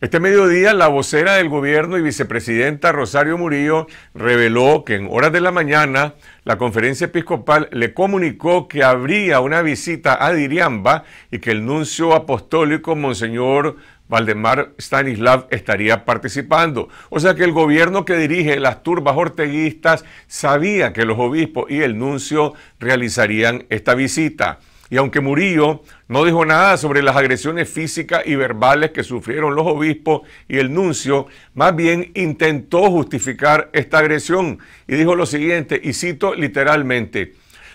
Este mediodía, la vocera del gobierno y vicepresidenta Rosario Murillo reveló que en horas de la mañana la conferencia episcopal le comunicó que habría una visita a Diriamba y que el nuncio apostólico Monseñor Valdemar Stanislav estaría participando. O sea que el gobierno que dirige las turbas orteguistas sabía que los obispos y el nuncio realizarían esta visita. Y aunque Murillo no dijo nada sobre las agresiones físicas y verbales que sufrieron los obispos y el nuncio, más bien intentó justificar esta agresión y dijo lo siguiente, y cito literalmente,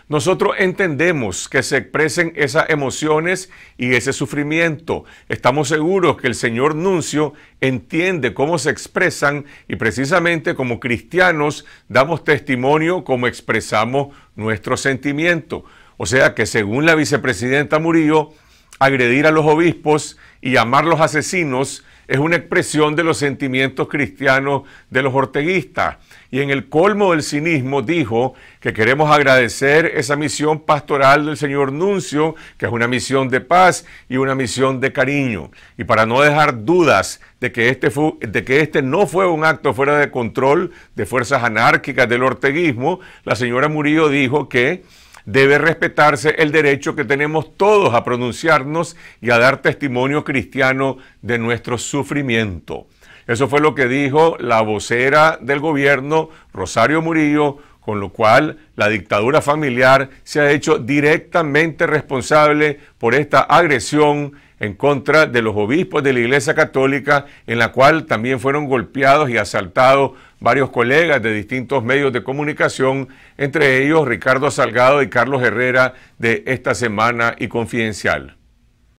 nosotros entendemos que se expresen esas emociones y ese sufrimiento. Estamos seguros que el Señor Nuncio entiende cómo se expresan y precisamente como cristianos damos testimonio como expresamos nuestro sentimiento. O sea que según la vicepresidenta Murillo, agredir a los obispos y llamarlos asesinos es una expresión de los sentimientos cristianos de los orteguistas. Y en el colmo del cinismo dijo que queremos agradecer esa misión pastoral del señor Nuncio, que es una misión de paz y una misión de cariño. Y para no dejar dudas de que este, de que este no fue un acto fuera de control de fuerzas anárquicas del orteguismo, la señora Murillo dijo que debe respetarse el derecho que tenemos todos a pronunciarnos y a dar testimonio cristiano de nuestro sufrimiento. Eso fue lo que dijo la vocera del gobierno, Rosario Murillo, con lo cual la dictadura familiar se ha hecho directamente responsable por esta agresión en contra de los obispos de la Iglesia Católica, en la cual también fueron golpeados y asaltados varios colegas de distintos medios de comunicación, entre ellos Ricardo Salgado y Carlos Herrera de Esta Semana y Confidencial.